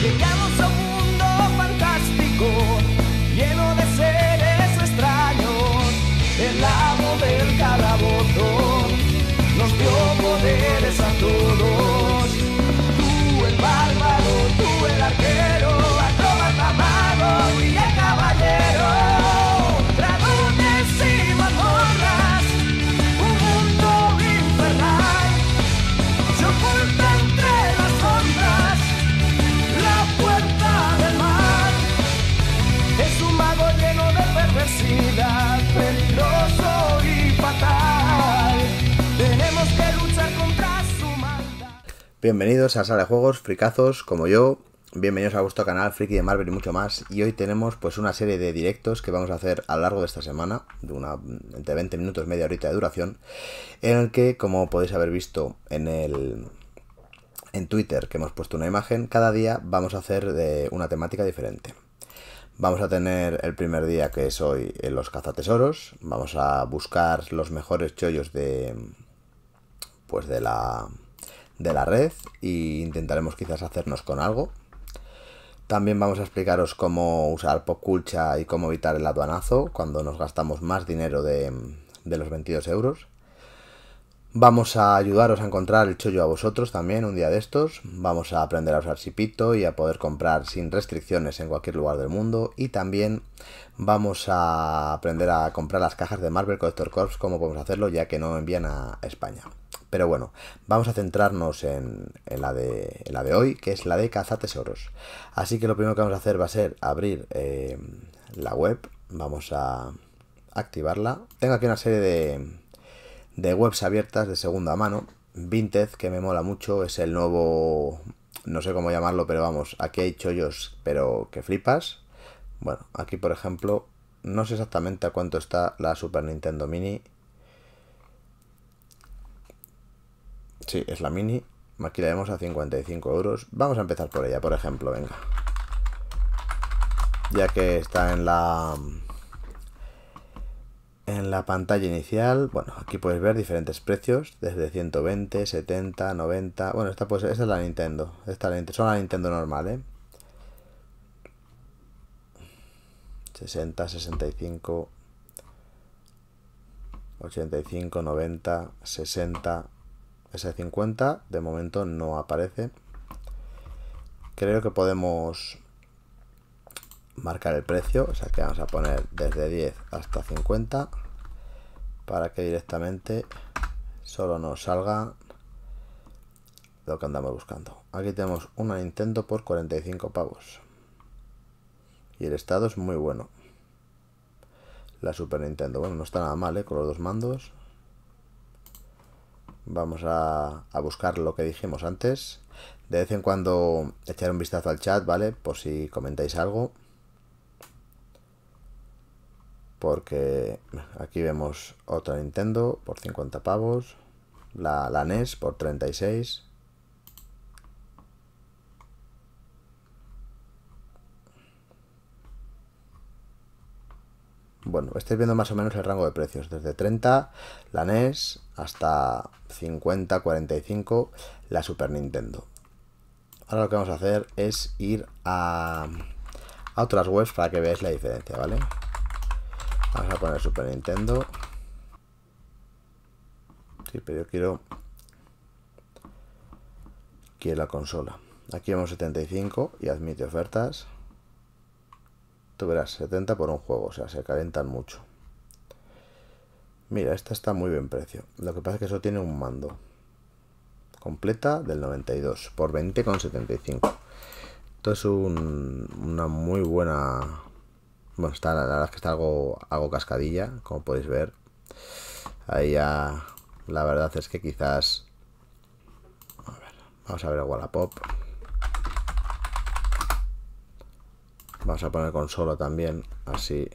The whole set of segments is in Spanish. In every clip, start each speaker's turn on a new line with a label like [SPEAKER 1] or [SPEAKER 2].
[SPEAKER 1] Llegamos a Bienvenidos a Sala de Juegos, fricazos como yo. Bienvenidos a vuestro canal Friki de Marvel y mucho más. Y hoy tenemos pues una serie de directos que vamos a hacer a lo largo de esta semana, de una entre 20 minutos, media horita de duración, en el que, como podéis haber visto en el en Twitter que hemos puesto una imagen, cada día vamos a hacer de eh, una temática diferente. Vamos a tener el primer día que es hoy en eh, los cazatesoros, vamos a buscar los mejores chollos de pues de la de la red e intentaremos quizás hacernos con algo. También vamos a explicaros cómo usar poculcha y cómo evitar el aduanazo cuando nos gastamos más dinero de, de los 22 euros. Vamos a ayudaros a encontrar el chollo a vosotros también un día de estos. Vamos a aprender a usar Chipito y a poder comprar sin restricciones en cualquier lugar del mundo. Y también vamos a aprender a comprar las cajas de Marvel Collector Corps como podemos hacerlo ya que no envían a España. Pero bueno, vamos a centrarnos en, la, de, hoy, que es la de tesoros. Así que lo primero que vamos a hacer va a ser abrir eh, la web. Vamos a activarla. Tengo aquí una serie de de webs abiertas de segunda mano. Vinted, que me mola mucho, es el nuevo, no sé cómo llamarlo, pero vamos, aquí hay chollos, pero que flipas. Bueno, aquí por ejemplo, no sé exactamente a cuánto está la Super Nintendo Mini. Sí, es la Mini. Aquí la vemos a 55 euros. Vamos a empezar por ella, por ejemplo, venga. Ya que está en la en la pantalla inicial, bueno, aquí puedes ver diferentes precios, desde 120, 70, 90... Bueno, esta, pues, esta es la Nintendo, esta es la, Nintendo normal, ¿eh? 60, 65, 85, 90, 60, ese 50 de momento no aparece. Creo que podemos marcar el precio, o sea que vamos a poner desde 10 hasta 50 para que directamente solo nos salga lo que andamos buscando. Aquí tenemos una Nintendo por 45 pavos y el estado es muy bueno. La Super Nintendo, bueno, no está nada mal ¿eh? con los dos mandos. Vamos a, a buscar lo que dijimos antes. De vez en cuando echar un vistazo al chat, ¿vale? Por si comentáis algo porque aquí vemos otra Nintendo por 50 pavos, la, la NES por 36. Bueno, estáis viendo más o menos el rango de precios, desde 30 la NES hasta 50, 45 la Super Nintendo. Ahora lo que vamos a hacer es ir a, otras webs para que veáis la diferencia, ¿vale? vale Vamos a poner Super Nintendo. Sí, pero yo quiero... Quiero la consola. Aquí vemos 75 y admite ofertas. Tú verás, 70 por un juego, o sea, se calentan mucho. Mira, esta está muy bien precio. Lo que pasa es que eso tiene un mando. Completa del 92 por 20,75. Esto es una muy buena bueno, está, la verdad es que está algo, algo cascadilla, como podéis ver. Ahí ya, la verdad es que quizás... vamos a ver a Wallapop. Vamos a poner consola también, así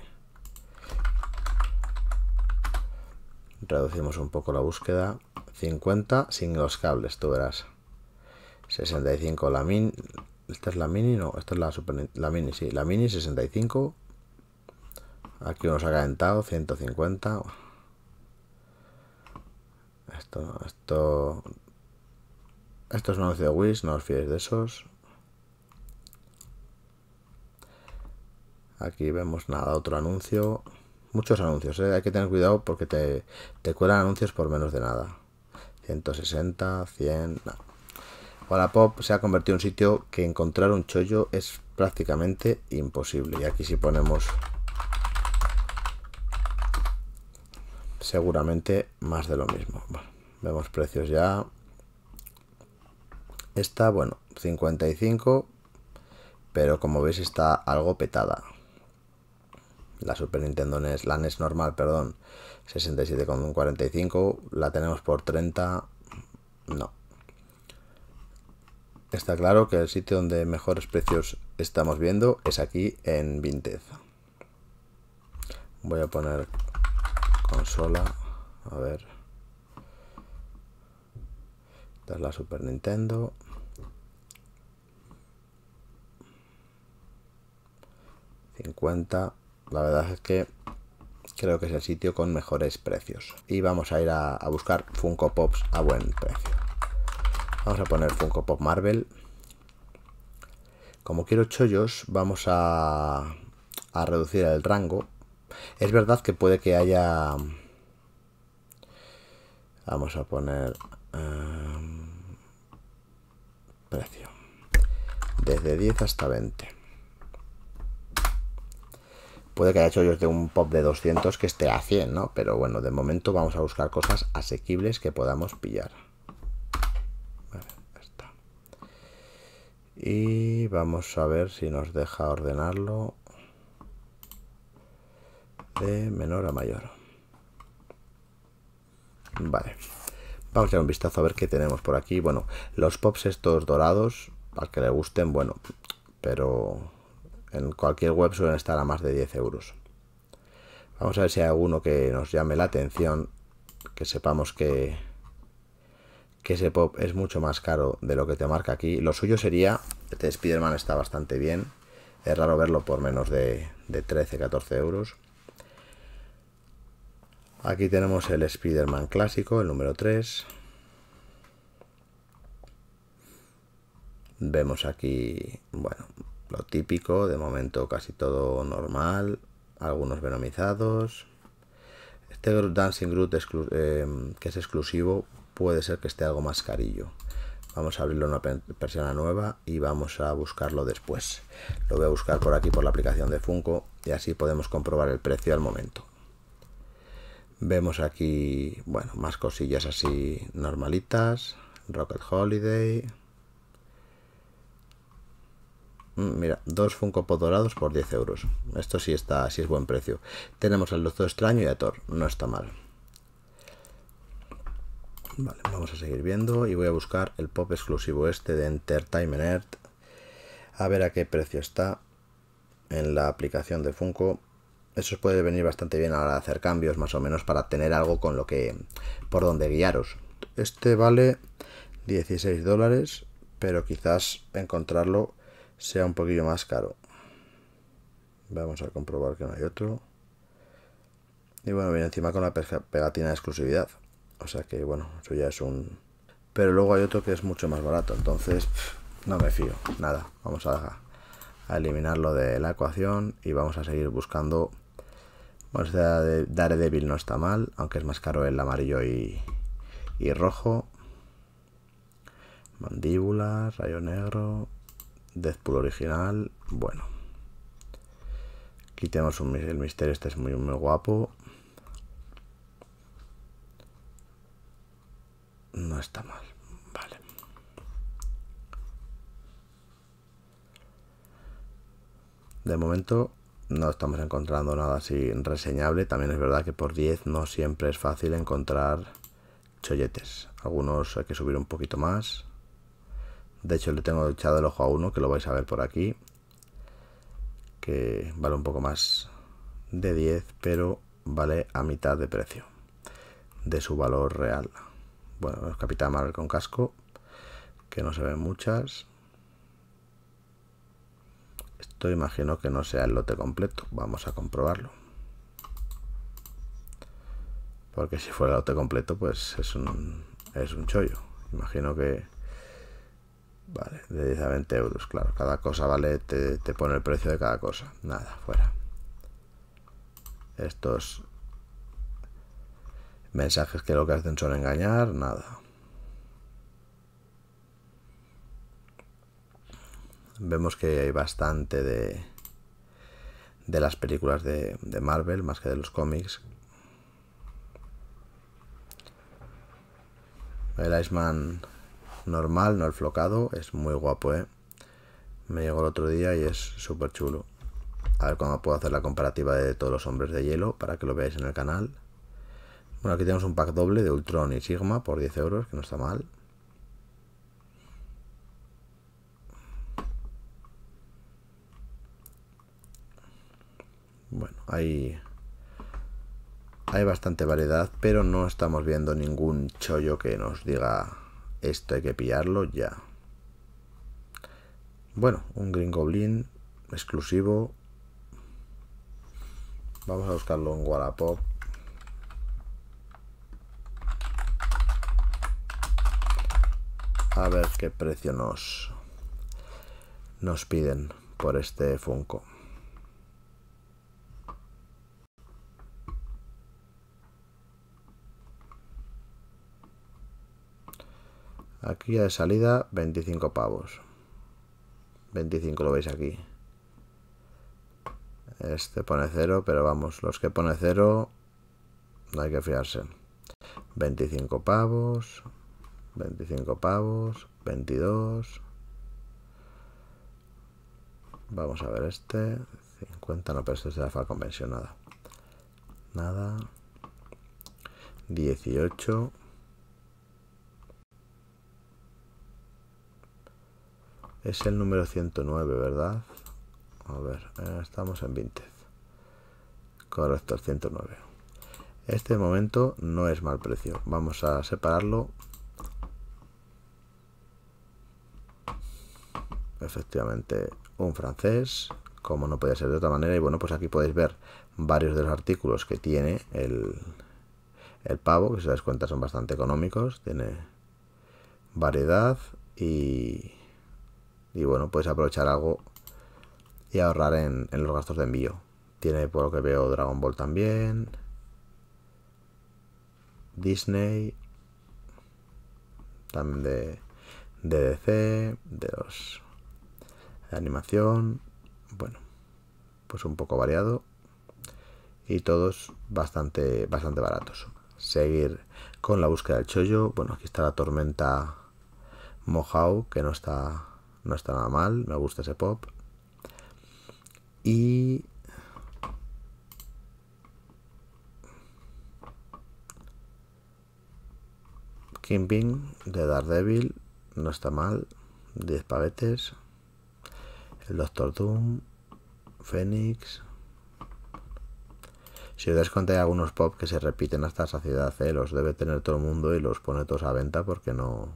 [SPEAKER 1] reducimos un poco la búsqueda. 50 sin los cables, tú verás. 65 la mini. ¿Esta es la mini? No, esta es la super, la mini, sí. La mini 65. Aquí uno se ha calentado, 150. Esto, esto... Esto es un anuncio de Wish, no os fiéis de esos. Aquí vemos nada, otro anuncio. Muchos anuncios, eh. hay que tener cuidado porque te, te cuelan anuncios por menos de nada. 160, 100... Hola, pop se ha convertido en un sitio que encontrar un chollo es prácticamente imposible. Y aquí si ponemos seguramente más de lo mismo. vemos precios ya. Está bueno, 55, pero como veis está algo petada. La Super Nintendo es la NES normal, perdón, 67,45, la tenemos por 30, no. Está claro que el sitio donde mejores precios estamos viendo es aquí en Vinted. Voy a poner consola. A ver. Esta es la Super Nintendo. $50. La verdad es que creo que es el sitio con mejores precios. Y vamos a ir a, buscar Funko Pops a buen precio. Vamos a poner Funko Pop Marvel. Como quiero chollos, vamos a, a reducir el rango es verdad que puede que haya... Vamos a poner... Em, precio. Desde 10 hasta 20. Puede que haya chollos de un pop de 200 que esté a 100, ¿no? Pero bueno, de momento vamos a buscar cosas asequibles que podamos pillar. Y vamos a ver si nos deja ordenarlo de menor a mayor. Vale. Vamos a echar un vistazo a ver qué tenemos por aquí. Bueno, los pops estos dorados, para que le gusten, bueno, pero en cualquier web suelen estar a más de 10 euros. Vamos a ver si hay alguno que nos llame la atención, que sepamos que, que ese pop es mucho más caro de lo que te marca aquí. Lo suyo sería, este spiderman está bastante bien, es raro verlo por menos de, de 13, 14 euros. Aquí tenemos el Spider-Man clásico, el número 3. Vemos aquí, bueno, lo típico, de momento casi todo normal, algunos venomizados. Este Dancing Groot em, que es exclusivo puede ser que esté algo más carillo. Vamos a abrirlo en una persona nueva y vamos a buscarlo después. Lo voy a buscar por aquí por la aplicación de Funko y así podemos comprobar el precio al momento. Vemos aquí, bueno, más cosillas así normalitas. Rocket Holiday. Mm, mira, dos Funko Pop dorados por 10 euros. Esto sí está, sí es buen precio. Tenemos el Doctor Extraño y a Thor. No está mal. Vale, vamos a seguir viendo y voy a buscar el pop exclusivo este de Entertainment Earth. A ver a qué precio está en la aplicación de Funko eso puede venir bastante bien a hacer cambios, más o menos, para tener algo con lo que, por donde guiaros. Este vale 16 dólares, pero quizás encontrarlo sea un poquillo más caro. Vamos a comprobar que no hay otro. Y bueno, viene encima con la pegatina de exclusividad. O sea que bueno, eso ya es un... Pero luego hay otro que es mucho más barato, entonces no me fío, nada. Vamos a, a eliminarlo de la ecuación y vamos a seguir buscando a dar Daredevil no está mal, aunque es más caro el amarillo y, rojo. Mandíbula, rayo negro, Deadpool original, bueno. Quitemos un, el misterio, este es muy guapo. No está mal, vale. De momento no estamos encontrando nada así reseñable. También es verdad que por 10 no siempre es fácil encontrar cholletes. Algunos hay que subir un poquito más. De hecho, le tengo echado el ojo a uno, que lo vais a ver por aquí. Que vale un poco más de 10, pero vale a mitad de precio de su valor real. Bueno, el Capitán Marvel con casco, que no se ven muchas. Esto imagino que no sea el lote completo. Vamos a comprobarlo. Porque si fuera el lote completo, pues es un, es un chollo. Imagino que... Vale, de 10 a 20 euros, claro. Cada cosa vale, te, te pone el precio de cada cosa. Nada, fuera. Estos mensajes que lo que hacen son engañar, nada. vemos que hay bastante de, de las películas de, de Marvel, más que de los cómics. El Iceman normal, no el flocado, es muy guapo, ¿eh? Me llegó el otro día y es súper chulo. A ver cómo puedo hacer la comparativa de todos los hombres de hielo para que lo veáis en el canal. Bueno, aquí tenemos un pack doble de Ultron y Sigma por 10 euros, que no está mal. Bueno, hay, bastante variedad, pero no estamos viendo ningún chollo que nos diga esto hay que pillarlo ya. Bueno, un Gringoblin exclusivo. Vamos a buscarlo en Wallapop. A ver qué precio nos, nos piden por este Funko. Aquí ya de salida 25 pavos. 25 lo veis aquí. Este pone 0, pero vamos, los que pone 0 no hay que fiarse. 25 pavos, 25 pavos, 22. Vamos a ver este. 50, no, pero este es de la convencionada. Nada. 18. Es el número 109, ¿verdad? A ver, eh, estamos en 20. Correcto, el 109. Este momento no es mal precio. Vamos a separarlo. Efectivamente, un francés, como no puede ser de otra manera. Y bueno, pues aquí podéis ver varios de los artículos que tiene el, el pavo, que si os das cuenta son bastante económicos. Tiene variedad y y bueno, puedes aprovechar algo y ahorrar en, los gastos de envío. Tiene por lo que veo Dragon Ball también. Disney. También de, DC, de los animación. Bueno, pues un poco variado. Y todos bastante, bastante baratos. Seguir con la búsqueda del chollo. Bueno, aquí está la tormenta Mojau, que no está no está nada mal, me gusta ese pop. Y... Kingpin de Daredevil, no está mal, 10 pavetes El Doctor Doom, Fénix. Si os hay algunos pop que se repiten hasta saciedad, ¿eh? los debe tener todo el mundo y los pone todos a venta porque no,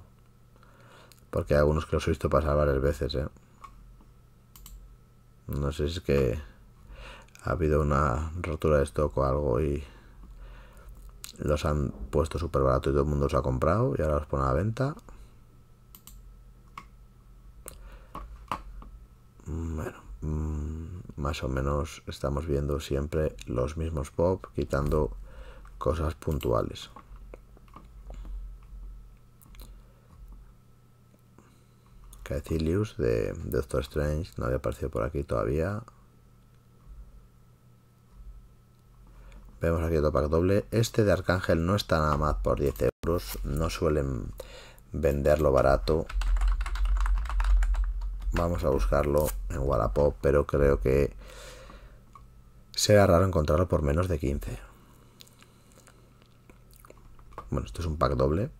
[SPEAKER 1] porque hay algunos que los he visto pasar varias veces, ¿eh? No sé si es que ha habido una rotura de stock o algo y los han puesto súper barato y todo el mundo los ha comprado y ahora los pone a la venta. Bueno, mm, más o menos estamos viendo siempre los mismos pop quitando cosas puntuales. Caecilius de Doctor Strange no había aparecido por aquí todavía. Vemos aquí otro pack doble. Este de Arcángel no está nada más por 10 euros. No suelen venderlo barato. Vamos a buscarlo en Wallapop, pero creo que sea raro encontrarlo por menos de 15. Bueno, esto es un pack doble.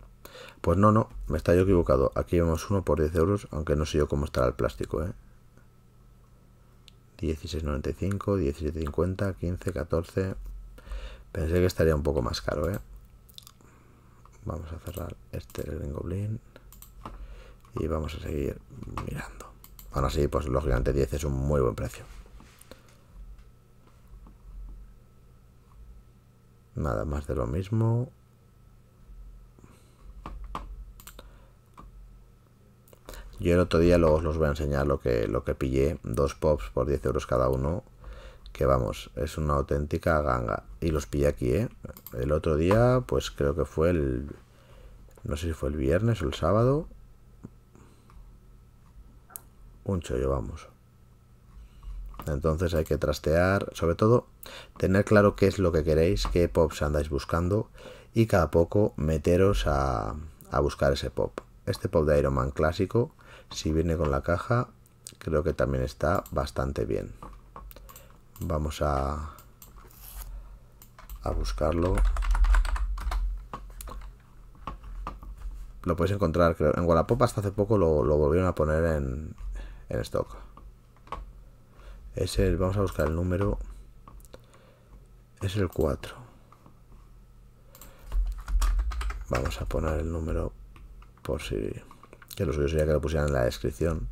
[SPEAKER 1] Pues no, no, me está yo equivocado. Aquí vemos uno por 10 euros, aunque no sé yo cómo estará el plástico, ¿eh? 16.95, 17.50, 15, 14. Pensé que estaría un poco más caro, ¿eh? Vamos a cerrar este Green y vamos a seguir mirando. Ahora así, pues lógicamente 10 es un muy buen precio. Nada más de lo mismo. Yo el otro día los, los voy a enseñar lo que, lo que pillé, dos pops por 10 euros cada uno, que vamos, es una auténtica ganga. Y los pillé aquí, ¿eh? El otro día, pues creo que fue el... No sé si fue el viernes o el sábado. Un chollo, vamos. Entonces hay que trastear, sobre todo, tener claro qué es lo que queréis, qué pops andáis buscando y cada poco meteros a, a buscar ese pop. Este pop de Iron Man clásico si viene con la caja creo que también está bastante bien vamos a, a buscarlo lo podéis encontrar creo en Wallapop hasta hace poco lo, volvieron a poner en, en stock es vamos a buscar el número es el 4 vamos a poner el número por si que lo que lo pusieran en la descripción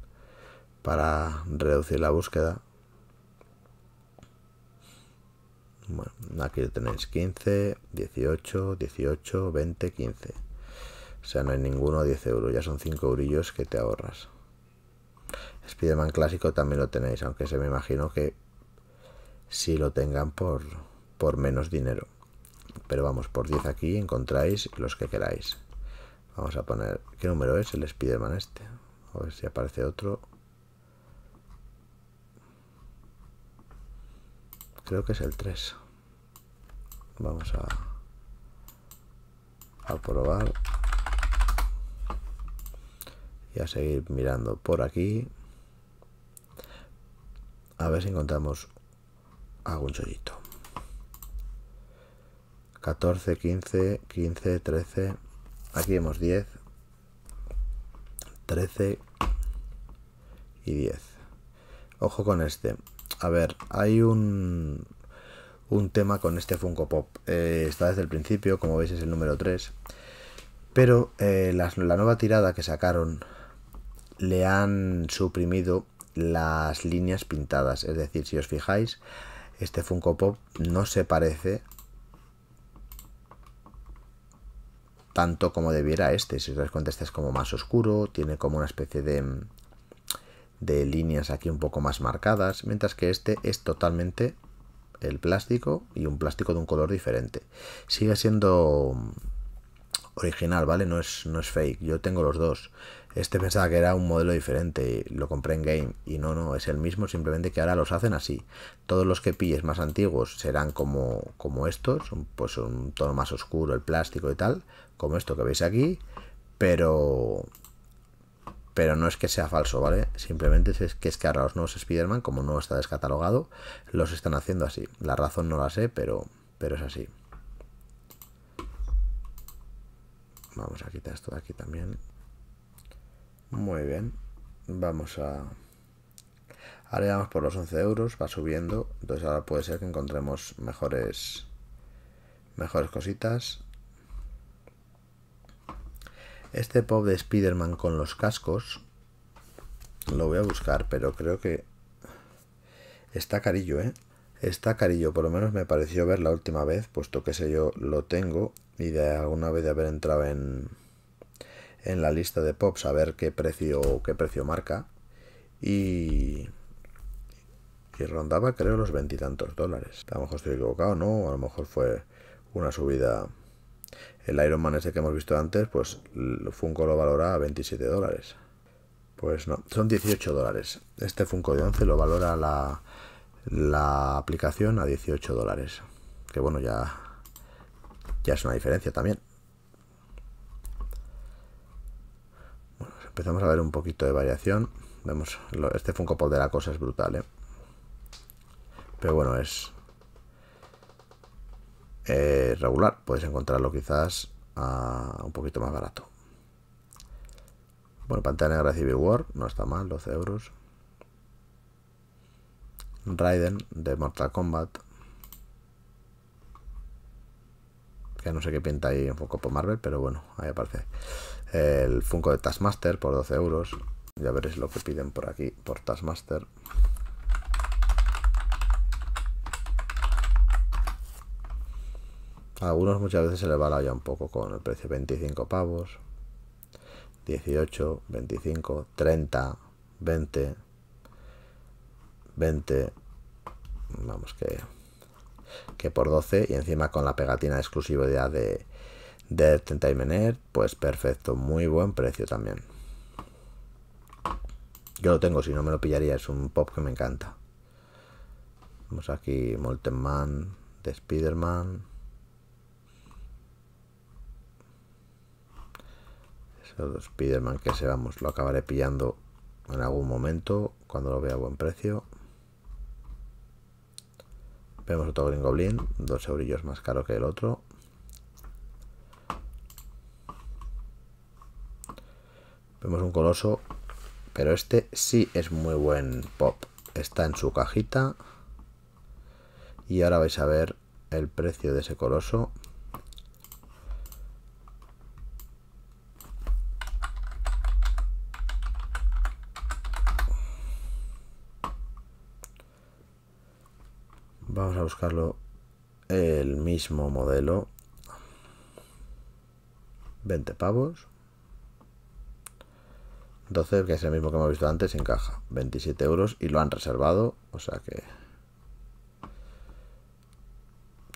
[SPEAKER 1] para reducir la búsqueda. Bueno, aquí tenéis 15, 18, 18, 20, 15. O sea, no hay ninguno 10 euros, ya son 5 eurillos que te ahorras. Spider-Man clásico también lo tenéis, aunque se me imagino que si lo tengan por, por menos dinero. Pero vamos, por 10 aquí encontráis los que queráis. Vamos a poner, ¿qué número es el man este? A ver si aparece otro. Creo que es el 3. Vamos a, a probar. Y a seguir mirando por aquí. A ver si encontramos algún chollito. 14, 15, 15, 13... Aquí vemos 10, 13 y 10. Ojo con este. A ver, hay un, un tema con este Funko Pop. Eh, está desde el principio, como veis es el número 3. Pero eh, la, la nueva tirada que sacaron le han suprimido las líneas pintadas. Es decir, si os fijáis, este Funko Pop no se parece tanto como debiera este. Si os dais cuenta, este es como más oscuro, tiene como una especie de, de líneas aquí un poco más marcadas, mientras que este es totalmente el plástico y un plástico de un color diferente. Sigue siendo original, ¿vale? No es, no es fake. Yo tengo los dos. Este pensaba que era un modelo diferente, lo compré en game y no, no, es el mismo, simplemente que ahora los hacen así. Todos los que pilles más antiguos serán como, como estos, pues un tono más oscuro, el plástico y tal, como esto que veis aquí, pero pero no es que sea falso, ¿vale? Simplemente es que es que ahora los nuevos Spider-Man, como no está descatalogado, los están haciendo así. La razón no la sé, pero, pero es así. Vamos a quitar esto de aquí también. Muy bien. Vamos a... Ahora ya vamos por los 11 euros, va subiendo. Entonces ahora puede ser que encontremos mejores, mejores cositas. Este pop de Spiderman con los cascos lo voy a buscar, pero creo que está carillo, ¿eh? Está carillo, por lo menos me pareció ver la última vez, puesto que sé yo lo tengo y de alguna vez de haber entrado en, en la lista de pops a ver qué precio, qué precio marca. Y, rondaba creo los veintitantos dólares. A lo mejor estoy equivocado, ¿no? A lo mejor fue una subida. El Iron Man ese que hemos visto antes, pues Funko lo valora a 27 dólares. Pues no, son 18 dólares. Este Funko de 11 lo valora la, la aplicación a 18 dólares. Que bueno, ya, ya es una diferencia también. empezamos a ver un poquito de variación. Vemos, este Funko Pop de la cosa es brutal, ¿eh? Pero bueno, es eh, regular. Puedes encontrarlo quizás a un poquito más barato. Bueno, pantalla negra Civil War, no está mal, 12 euros. Raiden de Mortal Kombat. Que no sé qué pinta ahí en Funko por Marvel, pero bueno, ahí aparece el Funko de Taskmaster por 12 euros. Ya veréis lo que piden por aquí, por Taskmaster. A algunos muchas veces se les va la olla un poco con el precio 25 pavos, 18, 25, 30, 20, 20, vamos que, que por 12 y encima con la pegatina exclusividad de Dead Entertainment pues perfecto, muy buen precio también. Yo lo tengo, si no me lo pillaría, es un pop que me encanta. Vamos aquí, Molten Man, de Spiderman. man Eso Spiderman que se vamos, lo acabaré pillando en algún momento, cuando lo vea a buen precio. Vemos otro Green Goblin, dos eurillos más caro que el otro. Vemos un coloso, pero este sí es muy buen pop. Está en su cajita. Y ahora vais a ver el precio de ese coloso. Vamos a buscarlo el mismo modelo. 20 pavos. 12, que es el mismo que hemos visto antes, caja 27 euros y lo han reservado, o sea que...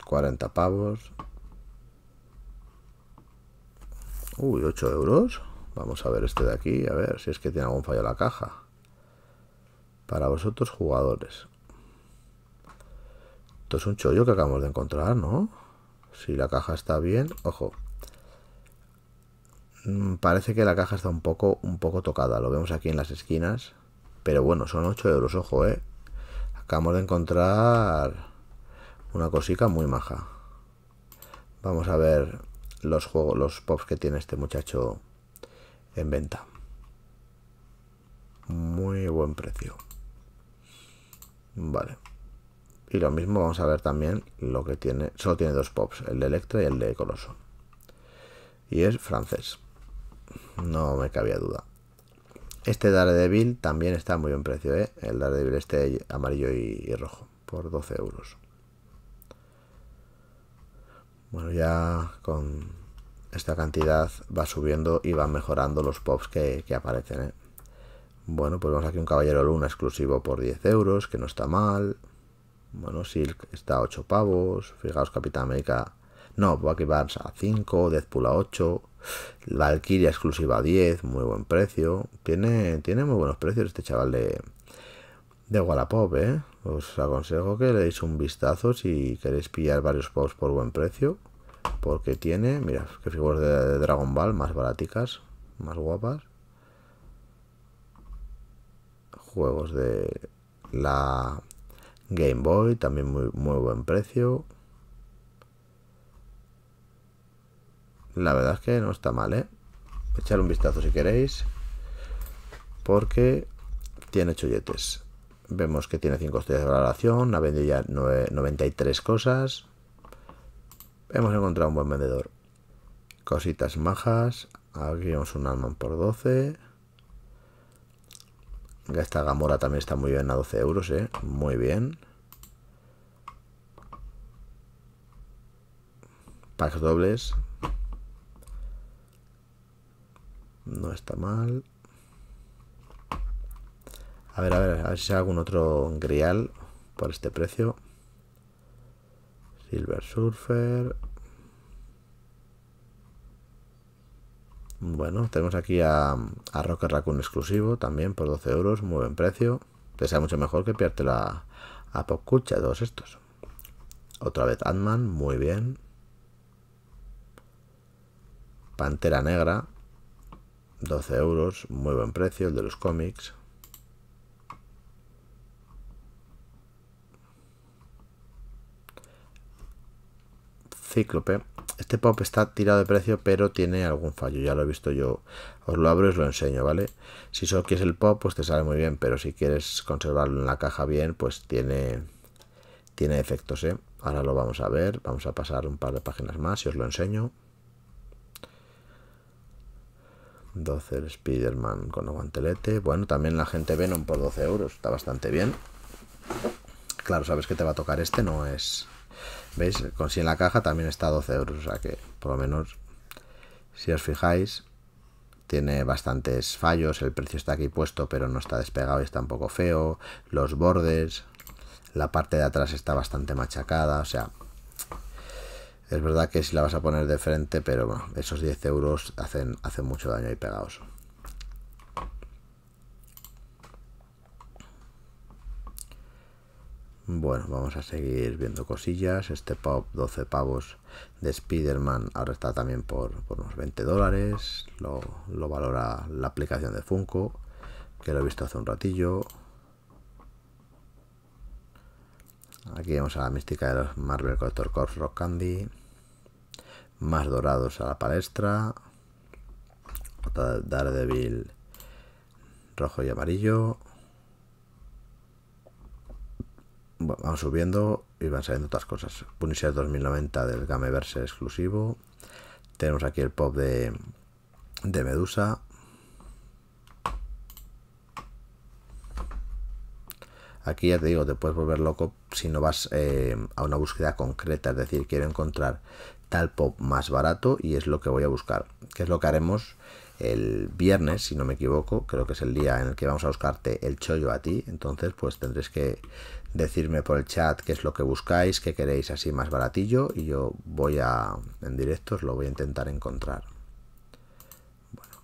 [SPEAKER 1] 40 pavos. Uy, 8 euros. Vamos a ver este de aquí, a ver si es que tiene algún fallo la caja. Para vosotros jugadores. Esto es un chollo que acabamos de encontrar, ¿no? Si la caja está bien, ojo, Mm, parece que la caja está un poco, un poco tocada. Lo vemos aquí en las esquinas. Pero bueno, son 8 euros, ojo, ¿eh? Acabamos de encontrar una cosica muy maja. Vamos a ver los juegos, los pops que tiene este muchacho en venta. Muy buen precio. Vale. Y lo mismo vamos a ver también lo que tiene. Solo tiene dos pops, el de Electra y el de Coloso. Y es francés no me cabía duda. Este Daredevil también está muy buen precio, ¿eh? El Daredevil este amarillo y, rojo, por 12 euros. Bueno, ya con esta cantidad va subiendo y van mejorando los pops que, aparecen, ¿eh? Bueno, pues vamos aquí un Caballero Luna exclusivo por 10 euros, que no está mal. Bueno, Silk está a 8 pavos. Fijaos, Capitán América no, Bucky Barnes a 5, Deadpool a 8, Valkyria exclusiva a 10, muy buen precio. Tiene, tiene muy buenos precios este chaval de, de Wallapop, ¿eh? Os aconsejo que le deis un vistazo si queréis pillar varios pops por buen precio. Porque tiene, mira, que figuras de, Dragon Ball más baraticas, más guapas. Juegos de la Game Boy, también muy, muy buen precio. La verdad es que no está mal, ¿eh? Echar un vistazo si queréis. Porque tiene chuletes Vemos que tiene 5 estrellas de valoración. Ha vendido ya 93 cosas. Hemos encontrado un buen vendedor. Cositas majas. aquí vemos un Alman por 12. Esta Gamora también está muy bien a 12 euros, ¿eh? Muy bien. Packs dobles. No está mal. A ver, a ver, a ver si hay algún otro grial por este precio. Silver Surfer. Bueno, tenemos aquí a, a Rocket Raccoon exclusivo también por 12 euros, muy buen precio. Te sea mucho mejor que piarte la a todos estos. Otra vez ant muy bien. Pantera Negra, 12 euros, muy buen precio el de los cómics. Cíclope. Este pop está tirado de precio, pero tiene algún fallo. Ya lo he visto yo. Os lo abro y os lo enseño, ¿vale? Si solo quieres el pop, pues te sale muy bien. Pero si quieres conservarlo en la caja bien, pues tiene, tiene efectos, ¿eh? Ahora lo vamos a ver. Vamos a pasar un par de páginas más y os lo enseño. el Spider-Man con guantelete. Bueno, también la gente Venom por 12 euros. Está bastante bien. Claro, sabes que te va a tocar este, no es... ¿Veis? Con si en la caja también está a 12 euros. O sea que, por lo menos, si os fijáis, tiene bastantes fallos. El precio está aquí puesto, pero no está despegado y está un poco feo. Los bordes, la parte de atrás está bastante machacada. O sea, es verdad que si la vas a poner de frente, pero bueno, esos 10 euros hacen, mucho daño ahí pegados. Bueno, vamos a seguir viendo cosillas. Este pop 12 pavos de Spider-Man ahora está también por, unos 20 dólares. Lo, valora la aplicación de Funko, que lo he visto hace un ratillo. Aquí vemos a la mística de los Marvel Collector Corps Rock Candy más dorados a la palestra. Daredevil rojo y amarillo. vamos subiendo y van saliendo otras cosas. Punisher 2090 del Gameverse exclusivo. Tenemos aquí el pop de, Medusa. Aquí ya te digo, te puedes volver loco si no vas eh, a una búsqueda concreta, es decir, quiero encontrar tal pop más barato y es lo que voy a buscar, que es lo que haremos el viernes, si no me equivoco, creo que es el día en el que vamos a buscarte el chollo a ti, entonces pues tendréis que decirme por el chat qué es lo que buscáis, qué queréis así más baratillo y yo voy a, en directo os lo voy a intentar encontrar. Bueno,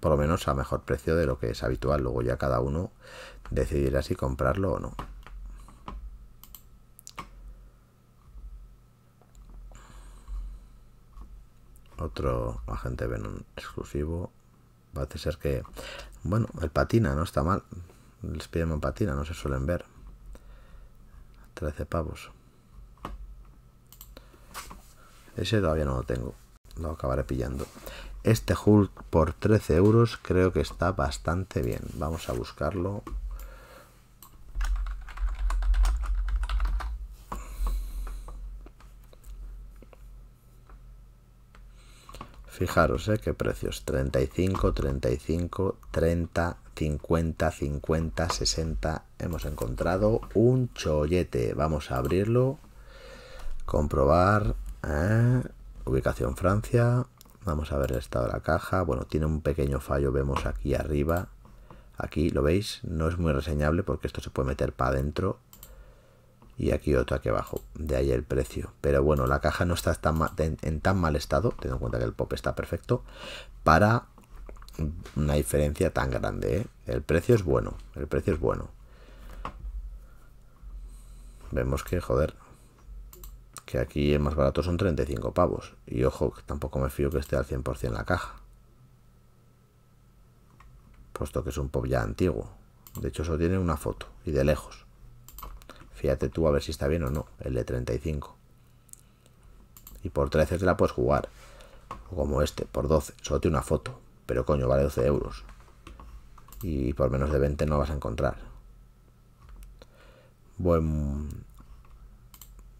[SPEAKER 1] por lo menos a mejor precio de lo que es habitual, luego ya cada uno decidirá si comprarlo o no. otro agente Venom exclusivo. Parece ser que, bueno, el patina, no está mal. El Spiderman patina, no se suelen ver. 13 pavos. Ese todavía no lo tengo. Lo acabaré pillando. Este Hulk por 13 euros creo que está bastante bien. Vamos a buscarlo Fijaros, ¿eh? Qué precios. 35, 35, 30, 50, 50, 60. Hemos encontrado un chollete. Vamos a abrirlo. Comprobar. ¿eh? Ubicación Francia. Vamos a ver el estado de la caja. Bueno, tiene un pequeño fallo. Vemos aquí arriba. Aquí, ¿lo veis? No es muy reseñable porque esto se puede meter para adentro y aquí otro aquí abajo, de ahí el precio. Pero bueno, la caja no está en, tan mal estado, teniendo en cuenta que el pop está perfecto, para una diferencia tan grande. ¿eh? El precio es bueno, el precio es bueno. Vemos que, joder, que aquí el más barato son 35 pavos. Y ojo, tampoco me fío que esté al 100% la caja. Puesto que es un pop ya antiguo. De hecho, solo tiene una foto y de lejos. Fíjate tú a ver si está bien o no, el de 35. Y por 13 te la puedes jugar. como este, por 12. Solo tiene una foto. Pero coño, vale 12 euros. Y por menos de 20 no vas a encontrar. Buen...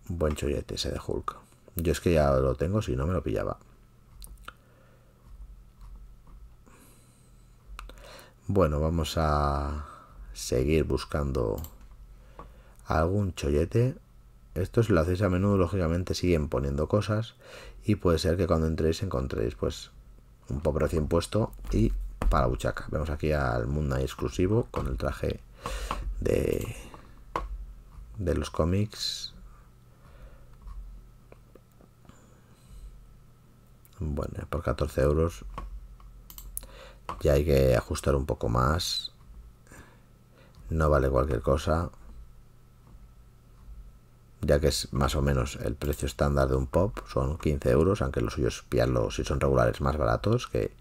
[SPEAKER 1] Buen chollete ese de Hulk. Yo es que ya lo tengo, si no me lo pillaba. Bueno, vamos a seguir buscando algún chollete. Esto si lo hacéis a menudo, lógicamente siguen poniendo cosas y puede ser que cuando entréis encontréis pues un poco recién puesto y para buchaca. Vemos aquí al mundo exclusivo con el traje de, de los cómics. Bueno, por 14 euros ya hay que ajustar un poco más. No vale cualquier cosa ya que es más o menos el precio estándar de un pop, son 15 euros, aunque los suyos pillarlo si son regulares más baratos, que,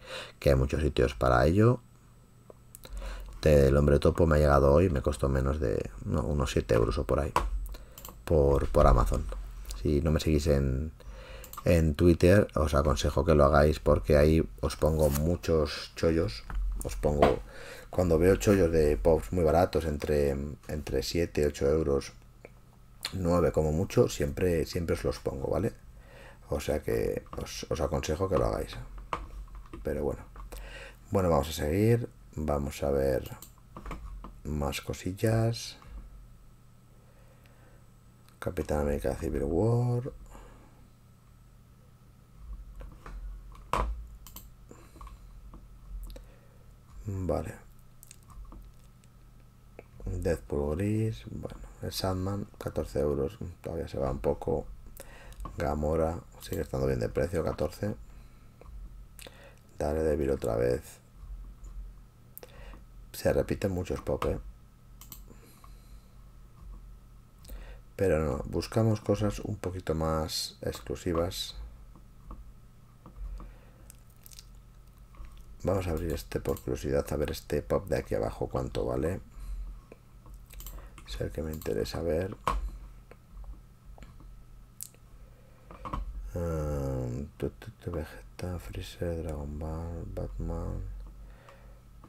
[SPEAKER 1] hay muchos sitios para ello. el hombre topo me ha llegado hoy, me costó menos de unos 7 euros o por ahí, por, por Amazon. Si no me seguís en, en Twitter, os aconsejo que lo hagáis porque ahí os pongo muchos chollos, os pongo... Cuando veo chollos de pops muy baratos, entre, entre 7 8 euros, 9 como mucho, siempre, siempre os los pongo, ¿vale? O sea que os, os aconsejo que lo hagáis. Pero bueno. Bueno, vamos a seguir. Vamos a ver más cosillas. Capitán América Civil War. Vale. Deadpool gris. Bueno. El Sandman, 14 euros, todavía se va un poco. Gamora, sigue estando bien de precio, 14. vir otra vez. Se repiten muchos pop, eh. Pero no, buscamos cosas un poquito más exclusivas. Vamos a abrir este por curiosidad, a ver este pop de aquí abajo cuánto vale ser que me interesa ver. Em, Vegeta, Freezer, Dragon Ball, Batman.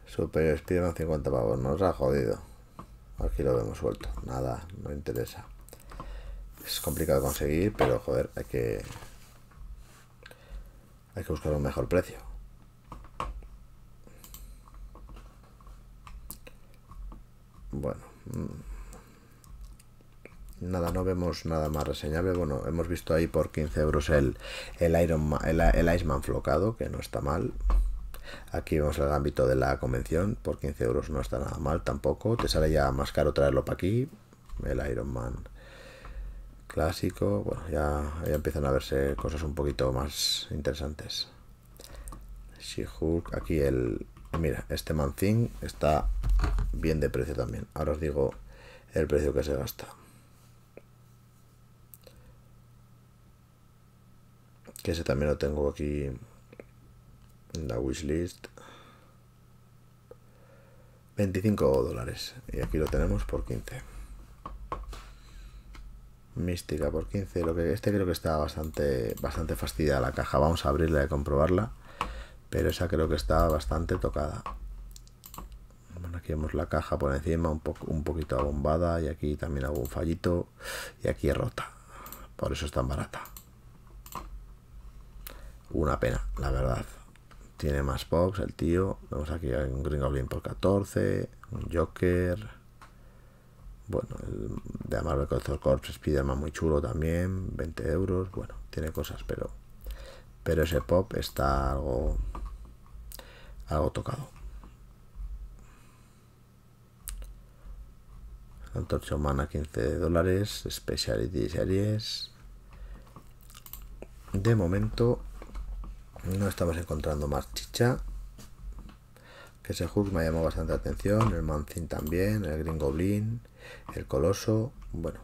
[SPEAKER 1] Spider Man 50 pavos, nos ha jodido. Aquí lo hemos suelto, nada, no interesa. Es complicado conseguir, pero joder, hay que. Hay que buscar un mejor precio. vemos nada más reseñable. Bueno, hemos visto ahí por 15 euros el, el, Iron Man, el, el Iceman flocado, que no está mal. Aquí vemos el ámbito de la convención, por 15 euros no está nada mal tampoco. Te sale ya más caro traerlo para aquí, el Iron Man clásico. Bueno, ya, ya empiezan a verse cosas un poquito más interesantes. si aquí el... Mira, este Man está bien de precio también. Ahora os digo el precio que se gasta. Que ese también lo tengo aquí en la wishlist. 25 dólares. Y aquí lo tenemos por 15. Mística por 15. Lo que, este creo que está bastante, bastante fastidiada la caja. Vamos a abrirla y comprobarla. Pero esa creo que está bastante tocada. Bueno, aquí vemos la caja por encima, un, un poquito abombada. Y aquí también algún fallito. Y aquí rota. Por eso es tan barata. Una pena, la verdad. Tiene más pops el tío. Vemos aquí un gringo Goblin por 14, un Joker. Bueno, el de Marvel Collector Corps Spider-Man muy chulo también, 20 euros. Bueno, tiene cosas, pero, pero ese pop está algo, algo tocado. Antorcha humana 15 dólares, Speciality Series. De momento no estamos encontrando más chicha. Que ese juzga me llamado bastante atención. El manzin también, el Green el Coloso. Bueno.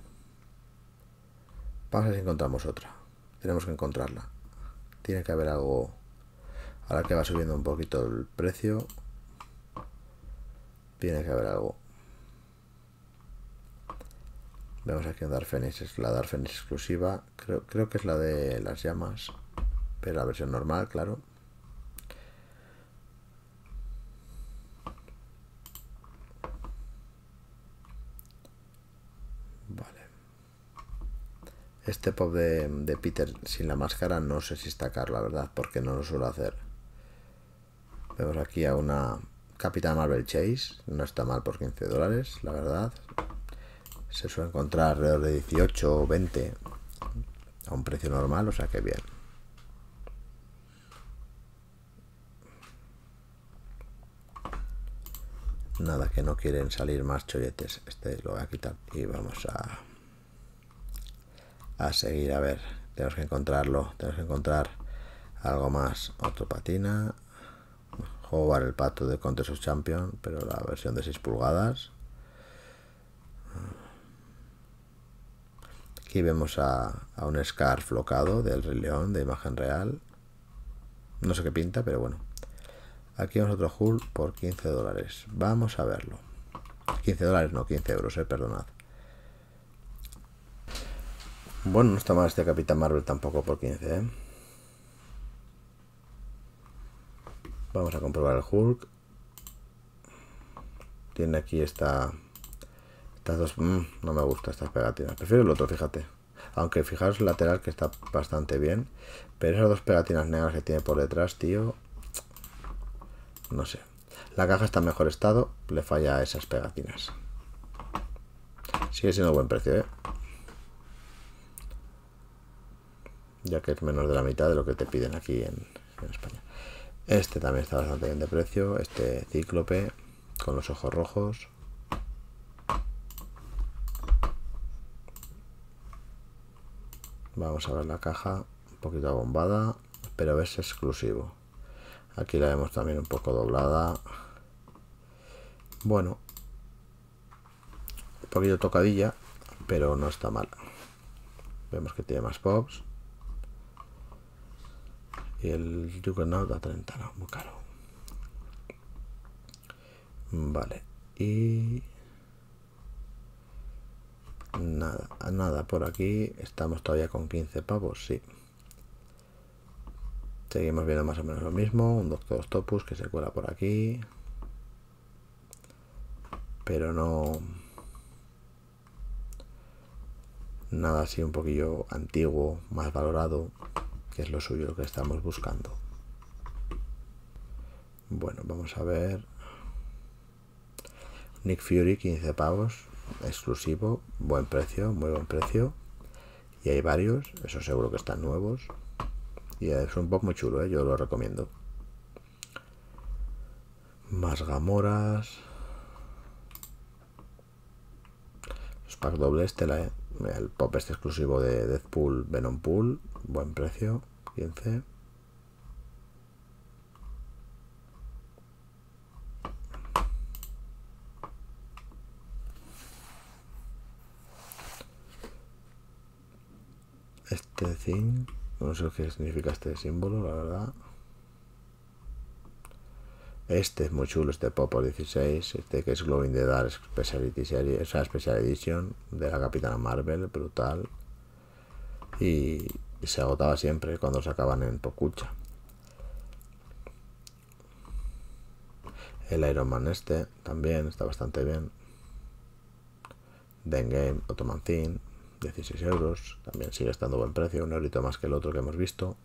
[SPEAKER 1] Vamos a si encontramos otra. Tenemos que encontrarla. Tiene que haber algo. Ahora que va subiendo un poquito el precio. Tiene que haber algo. Vemos aquí en darfenis, es la darfenis exclusiva. Creo, creo que es la de las llamas. Pero la versión normal, claro. Vale. Este pop de, de Peter sin la máscara no sé si está la verdad, porque no lo suelo hacer. Vemos aquí a una Capitán Marvel Chase. No está mal por 15 dólares, la verdad. Se suele encontrar alrededor de 18 o 20 a un precio normal, o sea que bien. Nada, que no quieren salir más cholletes. Este lo voy a quitar y vamos a, a seguir. A ver, tenemos que encontrarlo. Tenemos que encontrar algo más. Otro patina. Jugar el pato de Contest of Champion, pero la versión de 6 pulgadas. Aquí vemos a, a un Scar flocado del Rey León de imagen real. No sé qué pinta, pero bueno. Aquí vamos otro Hulk por 15 dólares. Vamos a verlo. 15 dólares, no 15 euros, eh, perdonad. Bueno, no está mal este Capitán Marvel tampoco por 15, ¿eh? Vamos a comprobar el Hulk. Tiene aquí esta... Estas dos... Mm, no me gustan estas pegatinas. Prefiero el otro, fíjate. Aunque fijaros el lateral que está bastante bien. Pero esas dos pegatinas negras que tiene por detrás, tío... No sé. La caja está en mejor estado, le falla a esas pegatinas. Sigue siendo buen precio, ¿eh? Ya que es menos de la mitad de lo que te piden aquí en, en España. Este también está bastante bien de precio. Este cíclope con los ojos rojos. Vamos a ver la caja, un poquito abombada, pero es exclusivo. Aquí la vemos también un poco doblada. Bueno, un poquito tocadilla, pero no está mal. Vemos que tiene más pops. Y el Juggernaut a 30, no, muy caro. Vale, y nada, nada por aquí. Estamos todavía con 15 pavos, sí. Seguimos viendo más o menos lo mismo. Un Doctor Octopus que se cuela por aquí. Pero no... Nada así un poquillo antiguo, más valorado, que es lo suyo, lo que estamos buscando. Bueno, vamos a ver. Nick Fury, 15 pavos, exclusivo, buen precio, muy buen precio. Y hay varios, eso seguro que están nuevos. Y es un poco muy chulo, ¿eh? yo lo recomiendo. Más gamoras. Los pack este la ¿eh? El pop este exclusivo de Deathpool, Venom Pool. Buen precio, 15. Este zinc. No sé qué significa este símbolo, la verdad. Este es muy chulo, este popo 16, este que es Glowing de Dark Special, Series, Special Edition de la Capitana Marvel, brutal. Y, se agotaba siempre cuando se acaban en Pokucha. El Iron Man este también está bastante bien. Then Game, Ottoman 16 euros. También sigue estando buen precio, un eurito más que el otro que hemos visto.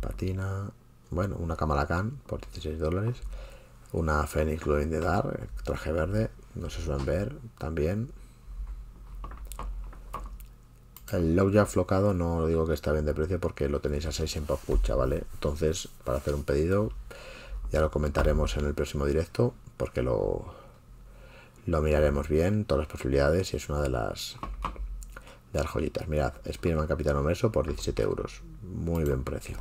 [SPEAKER 1] Patina. Bueno, una Kamalakan por 16 dólares. Una fénix Glowing de dar traje verde. No se suelen ver también. El Low ya flocado no digo que está bien de precio porque lo tenéis a 6 en Papucha, ¿vale? Entonces, para hacer un pedido, ya lo comentaremos en el próximo directo porque lo, lo miraremos bien, todas las posibilidades, y es una de las, de las joyitas. Mirad, Spiderman Capitán Omerso por 17 euros. Muy buen precio.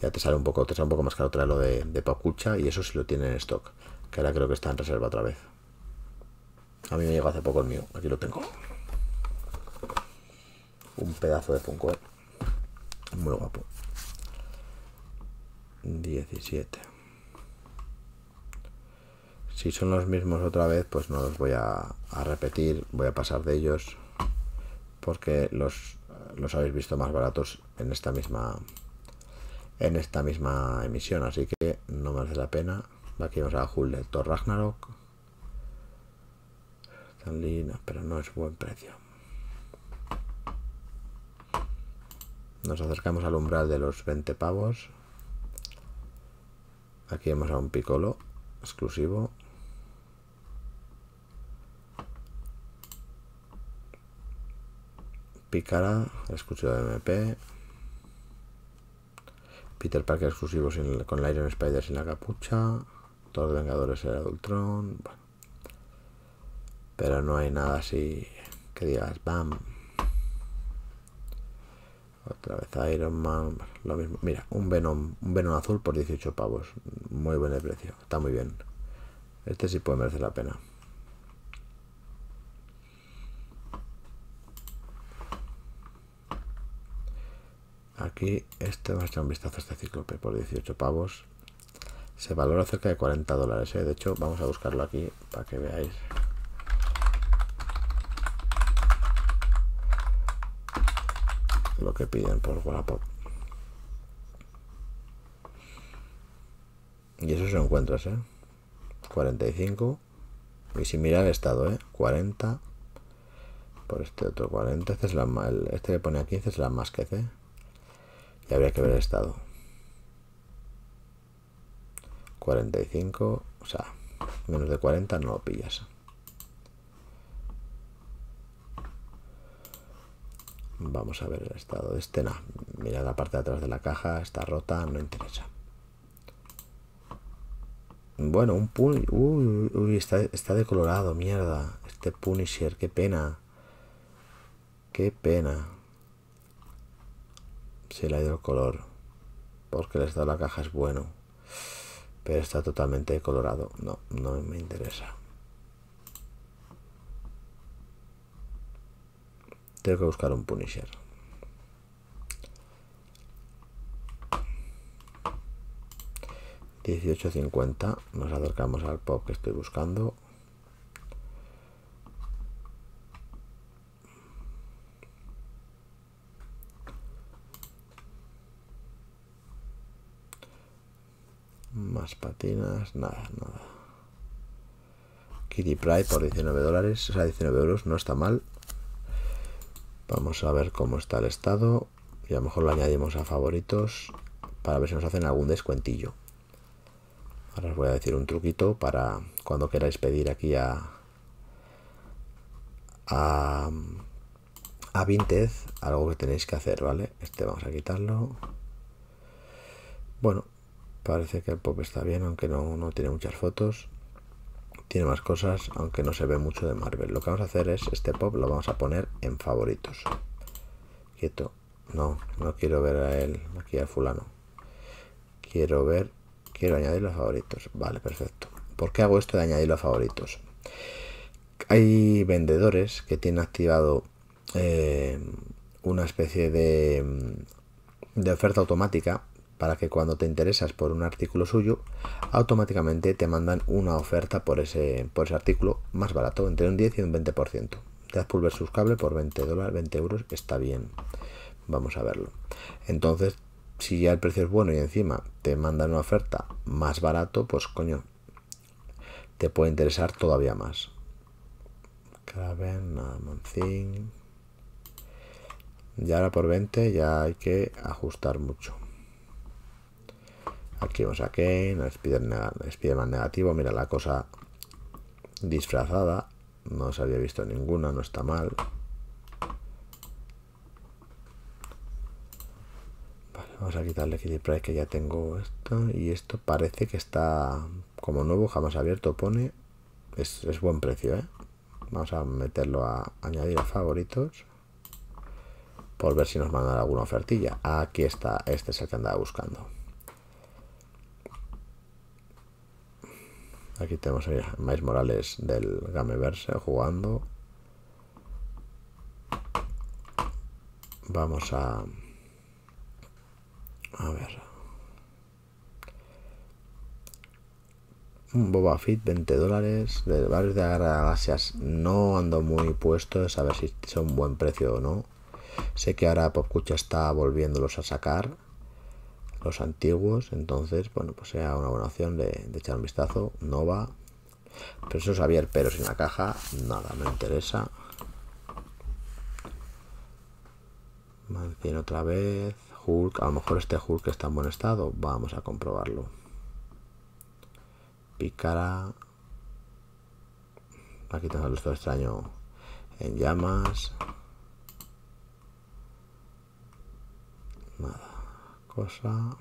[SPEAKER 1] Ya te sale un poco, te sale un poco más caro traerlo lo de, de y eso sí lo tiene en stock. Que ahora creo que está en reserva otra vez. A mí me llegó hace poco el mío, aquí lo tengo. Un pedazo de Funko, ¿eh? Muy guapo. 17. Si son los mismos otra vez, pues no los voy a, repetir, voy a pasar de ellos porque los, los habéis visto más baratos en esta misma en esta misma emisión, así que no merece la pena. Aquí vamos a Hull de Thor Ragnarok. Tan pero no es buen precio. Nos acercamos al umbral de los 20 pavos. Aquí vemos a un picolo exclusivo. Pícara, exclusivo de MP. Peter Parker exclusivo con el Iron Spider sin la capucha. Todos los Vengadores era adultrón Pero no hay nada así que digas, bam. Otra vez Iron Man, lo mismo. Mira, un Venom, un azul por 18 pavos. Muy buen precio, está muy bien. Este sí puede merecer la pena. aquí, este va a echar un vistazo a este ciclope por 18 pavos. Se valora cerca de 40 dólares, ¿eh? de hecho vamos a buscarlo aquí para que veáis. Lo que piden por Wallapop. Y eso se encuentra ¿eh? 45. Y si mira el estado, ¿eh? 40. Por este otro 40. Este, es la, el, este que pone aquí, este es la más que C ¿eh? Y habría que ver el estado. 45, o sea, menos de 40 no lo pillas. Vamos a ver el estado de este. mira la parte de atrás de la caja, está rota, no interesa. Bueno, un pun Uy, está, está decolorado, mierda. Este Punisher, qué pena. Qué pena se le ha ido el color. Porque les da la caja es bueno. Pero está totalmente colorado. No, no me interesa. Tengo que buscar un Punisher. $18.50. Nos acercamos al pop que estoy buscando. patinas, nada, nada. Kitty Pride por 19 dólares, o sea, 19 euros, no está mal. Vamos a ver cómo está el estado y a lo mejor lo añadimos a favoritos para ver si nos hacen algún descuentillo. Ahora os voy a decir un truquito para cuando queráis pedir aquí a, a, a Vintez, algo que tenéis que hacer, ¿vale? Este vamos a quitarlo. Bueno, Parece que el pop está bien, aunque no, tiene muchas fotos. Tiene más cosas, aunque no se ve mucho de Marvel. Lo que vamos a hacer es, este pop lo vamos a poner en favoritos. Quieto. No, no quiero ver a él, aquí al fulano. Quiero ver, quiero añadir a favoritos. Vale, perfecto. ¿Por qué hago esto de añadir a favoritos? Hay vendedores que tienen activado eh, una especie de, de oferta automática para que cuando te interesas por un artículo suyo, automáticamente te mandan una oferta por ese, por ese artículo más barato, entre un 10 y un 20%. pulver sus cable por 20 dólares, 20 euros, está bien. Vamos a verlo. Entonces, si ya el precio es bueno y encima te mandan una oferta más barato, pues coño, te puede interesar todavía más. Craven, Y ahora por 20 ya hay que ajustar mucho. Aquí aquí, Spider-Man más negativo, mira la cosa disfrazada, no se había visto ninguna, no está mal. Vale, vamos a quitarle Price que ya tengo esto y esto parece que está como nuevo, jamás abierto, pone, es, buen precio, ¿eh? Vamos a meterlo a añadir a favoritos por ver si nos mandan alguna ofertilla. Aquí está, este es el que andaba buscando. Aquí tenemos a Morales del Gameverse jugando. Vamos a... A ver. Un Boba Fit, 20 dólares. De varios de Galaxias no ando muy puesto a ver si son buen precio o no. Sé que ahora Popcucha está volviéndolos a sacar los antiguos, entonces, bueno, pues sea una buena opción de, echar un vistazo. Nova, pero eso es Javier, pero sin la caja, nada me interesa. Mancino otra vez. Hulk, a lo mejor este Hulk está en buen estado. Vamos a comprobarlo. Pícara. Aquí tenemos el extraño en llamas. Nada cosa.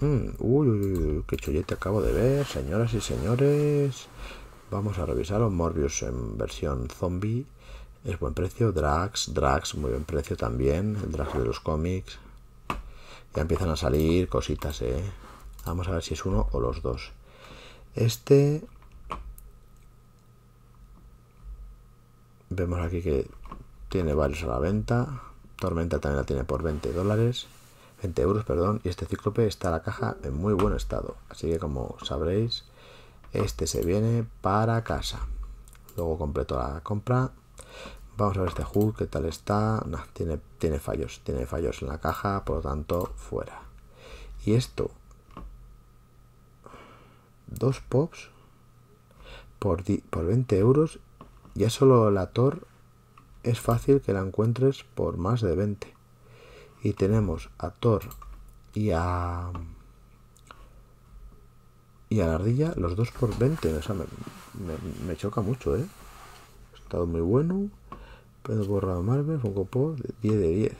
[SPEAKER 1] Mm, uy, qué chollete acabo de ver, señoras y señores. Vamos a revisar los Morbius en versión zombie. Es buen precio. Drax, Drax, muy buen precio también. El Drax de los cómics. Ya empiezan a salir cositas, eh. Vamos a ver si es uno o los dos. Este. Vemos aquí que tiene varios a la venta. Tormenta también la tiene por 20 dólares, 20 euros, perdón, y este cíclope está la caja en muy buen estado. Así que como sabréis, este se viene para casa. Luego completo la compra. Vamos a ver este Hulk, qué tal está. tiene, tiene fallos, tiene fallos en la caja, por lo tanto, fuera. Y esto, dos pops por, por 20 euros. Ya solo la Thor es fácil que la encuentres por más de 20. Y tenemos a Thor y a... Y a la ardilla, los dos por 20. O me, choca mucho, ¿eh? estado muy bueno. Pedro Borrado Marvel, Funko Pop, 10 de 10.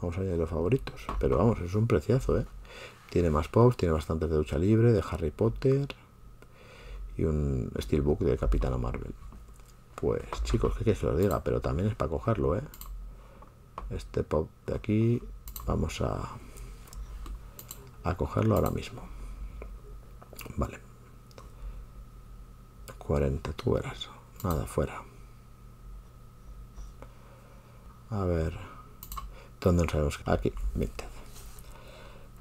[SPEAKER 1] Vamos a añadir los favoritos. Pero vamos, es un preciazo, ¿eh? Tiene más pops, tiene bastantes de ducha libre, de Harry Potter y un steelbook de Capitana Marvel. Pues chicos, que se lo diga, pero también es para cogerlo, ¿eh? Este pop de aquí, vamos a, cogerlo ahora mismo. Vale. 40, tuberas, Nada, fuera. A ver. ¿Dónde nos sabemos? Aquí, 20.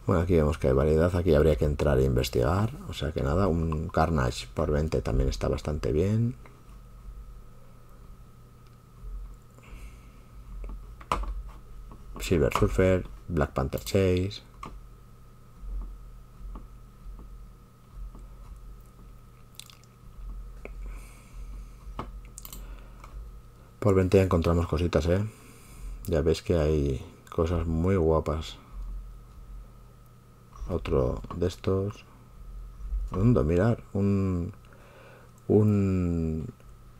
[SPEAKER 1] Bueno, aquí vemos que hay variedad. Aquí habría que entrar e investigar. O sea que nada, un Carnage por 20 también está bastante bien. Silver Surfer, Black Panther Chase Por 20 encontramos cositas, ¿eh? Ya veis que hay cosas muy guapas. Otro de estos. Mundo, mirar, un, un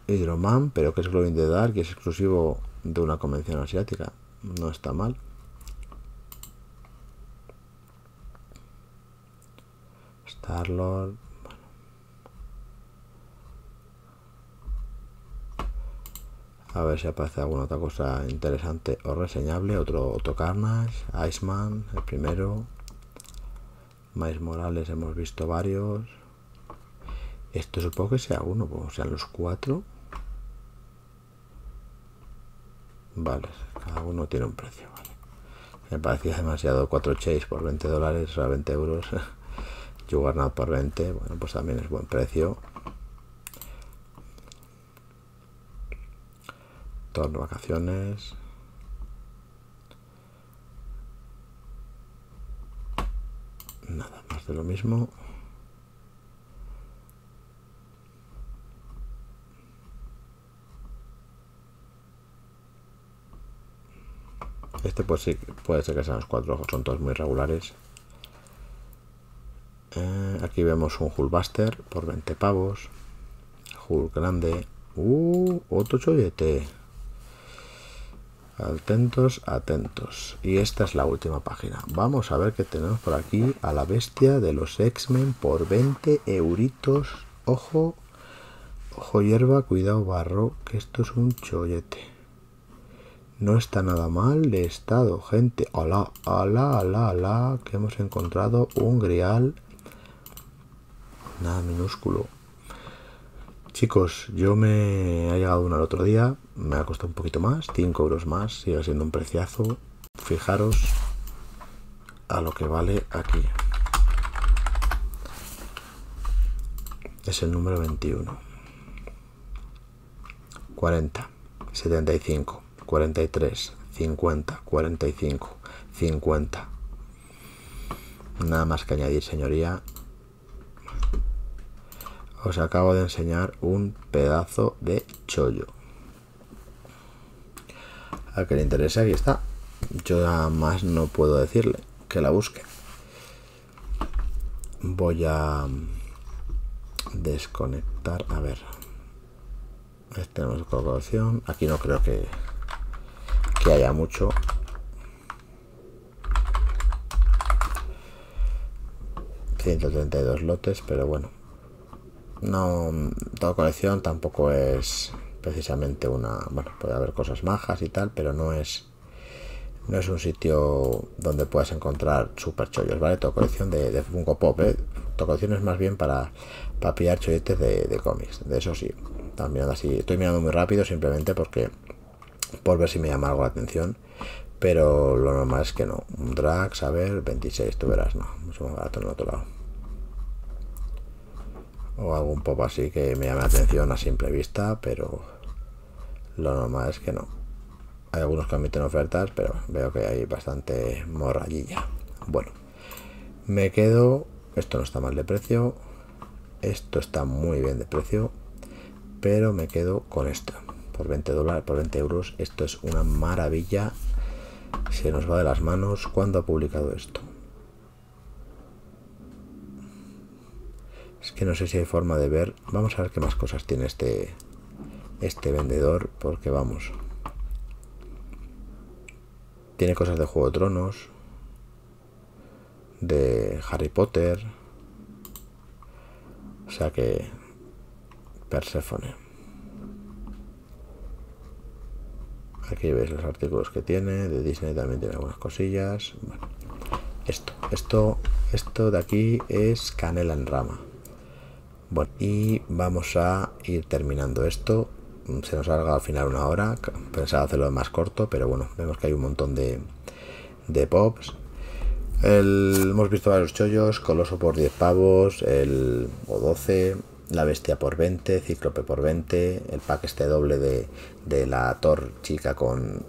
[SPEAKER 1] Hydroman, pero que es Glowing de Dark y es exclusivo de una convención asiática no está mal. Starlord. A ver si aparece alguna otra cosa interesante o reseñable. Otro, otro Carnage, Iceman, el primero. Mais Morales hemos visto varios. Esto supongo que sea uno, o pues sea, los cuatro. Vale, cada uno tiene un precio, vale. Me parecía demasiado 4 chase por 20 dólares, o 20 euros. Juggernaut por 20, bueno, pues también es buen precio. torno vacaciones. Nada más de lo mismo. Este pues puede ser que sean los cuatro, ojos son todos muy regulares. Eh, aquí vemos un Hulkbuster por 20 pavos. Hulk grande. Uh, otro chollete. Atentos, atentos. Y esta es la última página. Vamos a ver qué tenemos por aquí. A la bestia de los X-Men por 20 euritos. Ojo, ojo hierba, cuidado barro, que esto es un chollete. No está nada mal de estado, gente. Hola, hola, hola, hola. Que hemos encontrado un grial. Nada minúsculo. Chicos, yo me ha llegado uno el otro día. Me ha costado un poquito más. 5 euros más. Sigue siendo un preciazo. Fijaros a lo que vale aquí. Es el número 21. 40. 75. 43, 50, 45, 50. Nada más que añadir, señoría. Os acabo de enseñar un pedazo de chollo. A que le interese, aquí está. Yo nada más no puedo decirle que la busque. Voy a desconectar. A ver. tenemos colocación. Aquí no creo que que haya mucho. ...132 lotes, pero bueno... No, toda colección tampoco es precisamente una... Bueno, puede haber cosas majas y tal, pero no es... No es un sitio donde puedas encontrar super chollos, ¿vale? Toda colección de, Funko Pop, ¿eh? Toda colección es más bien para, para pillar cholletes de, de cómics, de eso sí. También así. Estoy mirando muy rápido simplemente porque por ver si me llama algo la atención. Pero lo normal es que no. Un drag, saber, 26, tú verás, no. Mucho más barato en el otro lado. O algún pop así que me llame la atención a simple vista, pero lo normal es que no. Hay algunos que admiten ofertas, pero veo que hay bastante morrallilla. Bueno, me quedo. Esto no está mal de precio. Esto está muy bien de precio. Pero me quedo con esto por 20 por 20 euros. Esto es una maravilla. Se nos va de las manos. cuando ha publicado esto? Es que no sé si hay forma de ver. Vamos a ver qué más cosas tiene este, este vendedor. Porque vamos. Tiene cosas de Juego de Tronos. De Harry Potter. O sea que... Persephone. aquí veis los artículos que tiene, de Disney también tiene algunas cosillas. esto, esto, esto de aquí es canela en rama. Bueno, y vamos a ir terminando esto. Se nos largo al final una hora. Pensaba hacerlo más corto, pero bueno, vemos que hay un montón de, de pops. hemos visto varios chollos, Coloso por 10 pavos, el o 12, la bestia por 20, cíclope por 20, el pack este doble de, la Thor chica con,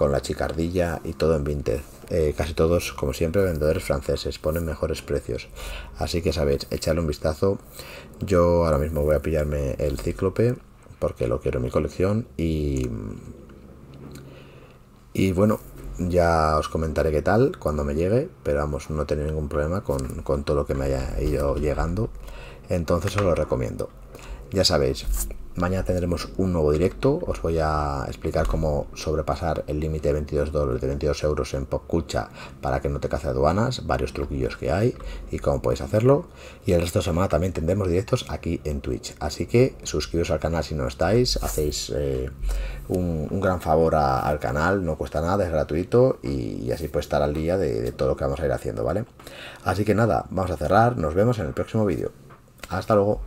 [SPEAKER 1] la chicardilla y todo en 20. Eh, casi todos, como siempre, vendedores franceses, ponen mejores precios. Así que sabéis, echarle un vistazo. Yo ahora mismo voy a pillarme el cíclope porque lo quiero en mi colección y... Y bueno, ya os comentaré qué tal cuando me llegue, pero vamos, no he ningún problema con, con todo lo que me haya ido llegando. Entonces os lo recomiendo. Ya sabéis, mañana tendremos un nuevo directo. Os voy a explicar cómo sobrepasar el límite de 22 dólares, de 22 euros en Popcucha para que no te cace aduanas. Varios truquillos que hay y cómo podéis hacerlo. Y el resto de semana también tendremos directos aquí en Twitch. Así que suscribiros al canal si no estáis. Hacéis eh, un, gran favor al canal. No cuesta nada, es gratuito y, así puedes estar al día de, de todo lo que vamos a ir haciendo, ¿vale? Así que nada, vamos a cerrar. Nos vemos en el próximo vídeo. Hasta luego.